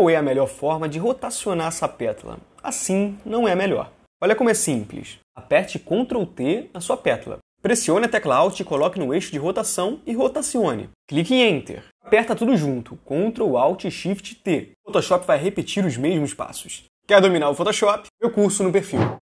Ou é a melhor forma de rotacionar essa pétala? Assim não é melhor. Olha como é simples. Aperte Ctrl T na sua pétala. Pressione a tecla Alt e coloque no eixo de rotação e rotacione. Clique em Enter. Aperta tudo junto, Ctrl Alt Shift T. O Photoshop vai repetir os mesmos passos. Quer dominar o Photoshop? Meu curso no perfil.